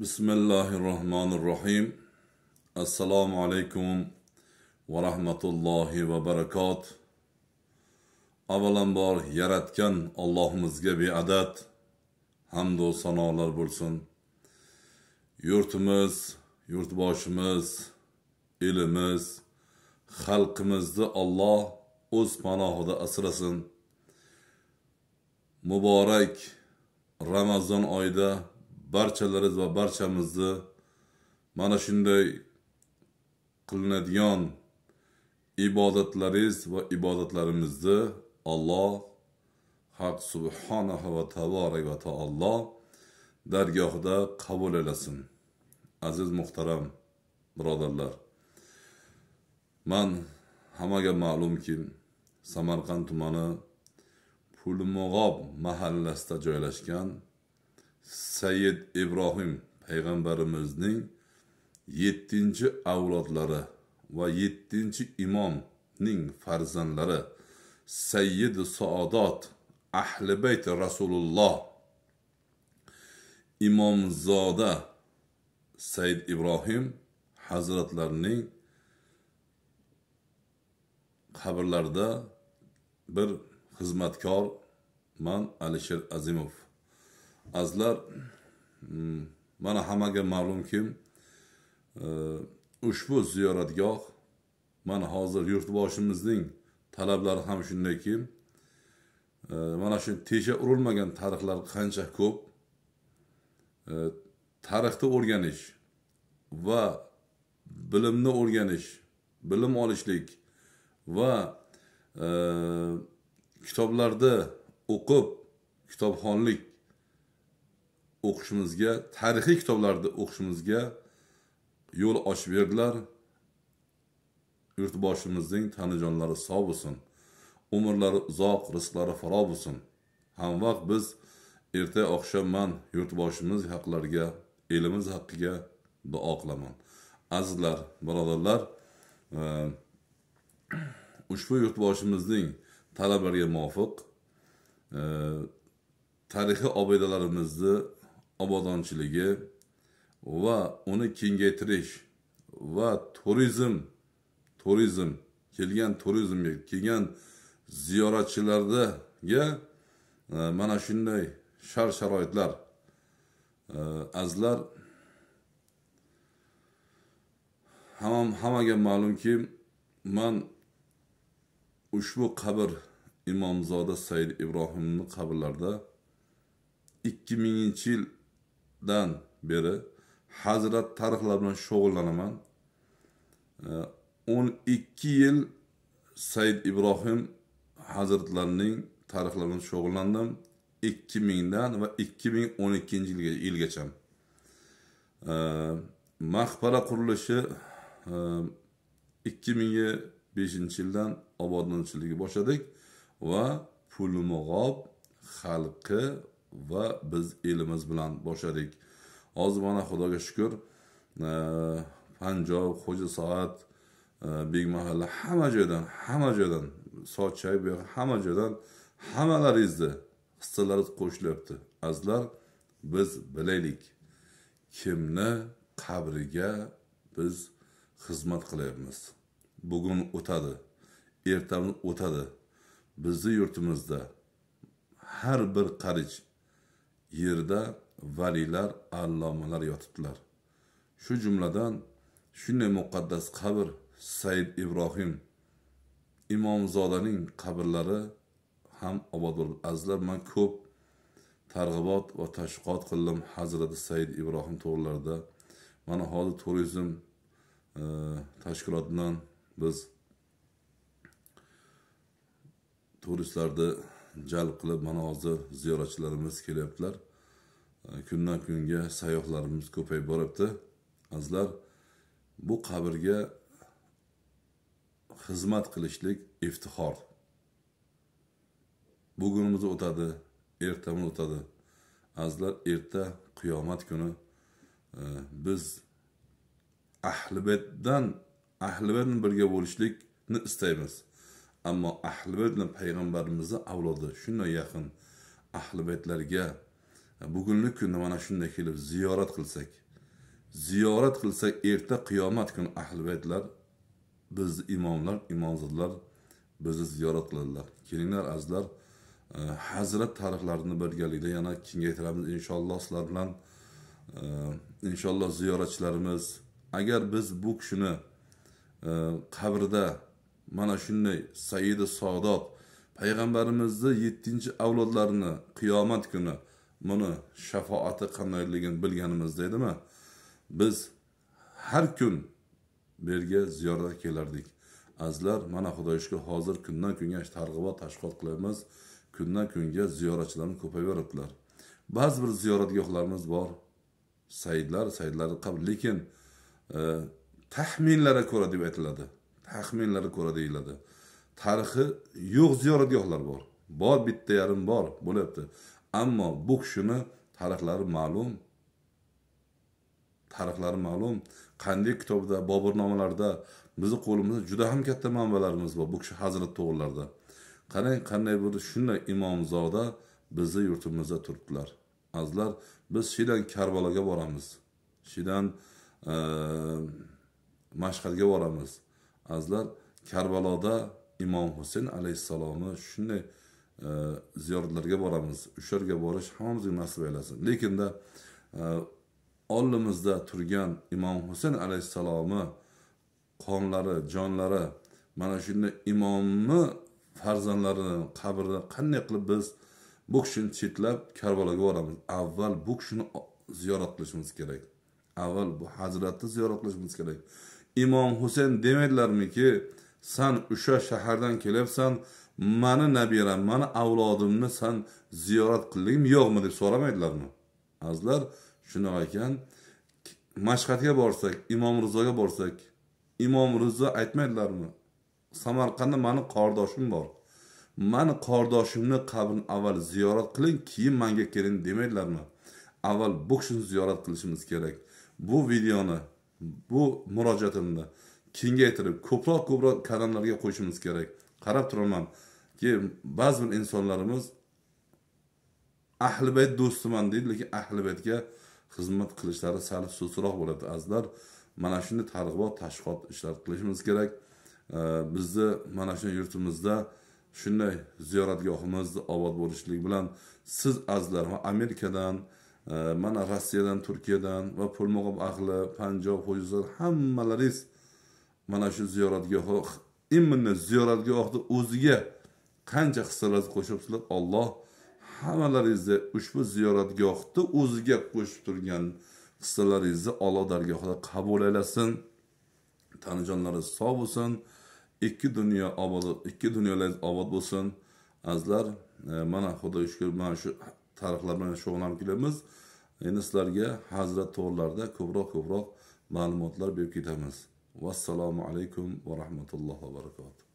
bismillahi rohmanir rohim assalomu alaykum va rahmatullohi va barakot avvalambor yaratgan allohimizga beadad hamdu sanolar bo'lsin yurtimiz yurtboshimiz elimiz xalqimizni olloh o'z panohida asrasin muborak ramazon oyida barchalariz va barchamizni mana shunday qilinadigan ibodatlaringiz va ibodatlarimizni Alloh haq subhanahu va taborak va taolo dargohida qabul elasin aziz muhtaram birodarlar man hammaga ma'lumki samarqand tumani pulmog'ob mahallasida joylashgan sayyid ibrohim payg'ambarimizning yettinchi avlodlari va yettinchi imomning farzandlari sayyid saodat ahli bayt rasululloh imomzoda sayyid ibrohim hazratlarining qabrlarida bir xizmatkor man alisher azimov azizlar hmm, mana hammaga ma'lumki e, ushbu ziyoratgoh mana hozir yurtboshimizning talablari ham shundayki e, mana shu tesha urilmagan tarixlar qancha ko'p e, tarixni o'rganish va bilimni o'rganish bilim olishlik va kitoblarda o'qib kitobxonlik o'qishimizga tarixiy kitoblarni o'qishimizga yo'l ochib berdilar yurtboshimizning tanijonlari sog' bo'lsin umrlari uzoq rizqlari faro bo'lsin hamvaqt biz erta oqshom man yurtboshimiz haqlariga elimiz haqqiga duo qilaman azizlar birodarlar e, ushbu yurtboshimizning talablariga muvofiq e, tarixiy obidalarimizni obodonchiligi va uni kengaytirish va turizm turizm kelgan turizmga kelgan ziyoratchilarga e, mana shunday shart sharoitlar e, azizlar ham hammaga ma'lumki man ushbu qabr imomzoda said ibrohimni qabrlarida ikki minginchi yil dan beri hazrat tarixlar bilan shug'ullanaman e, o'n ikki yil said ibrohim hazratlarining tarixlar bilan shug'ullandim ikki mingdan va ikki ming o'n ikkinchi yilgacha e, maqbara qurilishi e, ikki ming beshinchi yildan obodlanishligini boshladik va pulmug'ob xalqi va biz elimiz bilan boshladik hozir mana xudoga shukur panjob xo'ja soat e, bek mahalla hamma joydan hamma joydan sochay bu hamma joydan hammalaringizni hissalaringiz qo'shilyapti azizlar biz bilaylik kimni qabriga biz xizmat qilyapmiz bugun o'tadi ertami o'tadi bizni yurtimizda har bir qarich yerda valiylar allomalar yotibdilar shu jumladan shunday muqaddas qabr said ibrohim imomzodaning qabrlari ham obod bo'lib azizlar man ko'p targ'ibot va tashviqot qildim hazrati said ibrohim to'g'rilarida mana hozir turizm e, tashkilotidan biz turistlarni jalb qilib mana hozir ziyoratchilarimiz kelyaptilar kundan kunga sayyohlarimiz ko'payib boryapti azizlar bu qabrga xizmat qilishlik iftixor bugunimiz o'tadi ertamiz o'tadi azizlar erta qiyomat kuni e, biz ahli baytdan ahli birga bo'lishlikni istaymiz ammo ahli bayt bilan payg'ambarimizni avlodi shunday yaqin ahli baytlarga bugungi kunda mana shunday kelib ziyorat qilsak ziyorat qilsak erta qiyomat kuni ahli baytlar bizni imomlar imomzodlar bizni ziyorat qiladilar kelinglar azizlar e, hazrat tarixlarini birgalikda yana kengaytiramiz inshaalloh sizlar bilan e, inshaalloh ziyoratchilarimiz agar biz bu kishini e, qabrida mana shunday saidi sodot payg'ambarimizni yettinchi avlodlarini qiyomat kuni buni shafoati qandayligini bilganimizda edimi biz har kun bu yerga ziyorat kelardik azizlar mana xudoyishga hozir kundan kunga targ'ibot tashviqot qilyapmiz kundan kunga ziyoratchilarni ko'payaveribdilar ba'zi bir ziyoratgohlarimiz bor saidlar saidlar lekin e, taxminlarga ko'ra deb aytiladi taxminlarga ko'ra deyiladi tarixi yo'q ziyoratgohlar bor bor bitta yarim bor bo'lyapti ammo bu kishini tarixlari ma'lum tarixlari ma'lum qanday kitobda boburnomalarda bizni qo'limizda juda ham katta manbalarimiz bor bu kishi hazrat to'g'rilarda qarang qanday bir shunday imomzoda bizni yurtimizda turibdilar azizlar biz shidan karbaloga boramiz shidan mashhadga boramiz azizlar karbaloda imom husayn alayhissalomni shunday e, ziyoratlarga boramiz Ushurga borish hammamizga nasib aylasin lekinda e, oldimizda turgan imom husayn alayhissalomni qonlari jonlari mana shunday imomni farzandlarini qabrini qanday qilib biz bu kishini chetlab karbaloga boramiz avval bu kishini ziyorat qilishimiz kerak avval bu hazratni ziyorat qilishimiz kerak imom husayn demadilarmiki san o'sha shahardan kelyapsan mani nabiram mani avlodimni san ziyorat qildingmi yo'qmi deb so'ramaydilarmi azizlar shunaqa ekan mashhadga borsak imom rizoga borsak imom rizo aytmaydilarmi samarqandda mani qardoshim bor mani qardoshimni qabrini avval ziyorat qiling keyin manga keling demaydilarmi avval bu kishini ziyorat qilishimiz kerak bu videoni bu murojaatimni kengaytirib ko'proq ko'proq kanallarga qo'yishimiz kerak qarab turibmanki ba'zi bir insonlarimiz ahli bayt do'stiman deydi lekin ahli baytga xizmat qilishlari sal sustroq bo'ladi azizlar mana shunday targ'ibot tashviqot ishlar qilishimiz kerak bizni mana shu yurtimizda shunday ziyoratgohimiz obod bo'lishlik bilan siz azizlar va amerikadan mana rossiyadan turkiyadan va pulmag'ob ahli panjob hojizlar hammalaringiz mana shu ziyoratgoh именно oh, ziyoratgohni o'ziga qancha hissalarni qo'shibsizlar olloh hammalaringizni ushbu ziyoratgohni o'ziga qo'shib turgan hissalaringizni olloh dargohida qabul aylasin tanijonlaringiz sog' bo'lsin ikki dunyo obod ikki dunyolaringiz obod bo'lsin azizlar e, mana xudoga shukur mana shu tarixlar bilan shug'ullanib kelamiz endi sizlarga hazrat to'g'rilarida ko'proq ko'proq ma'lumotlar berib ketamiz vassalomu alaykum va rahmatullohi va barakatuh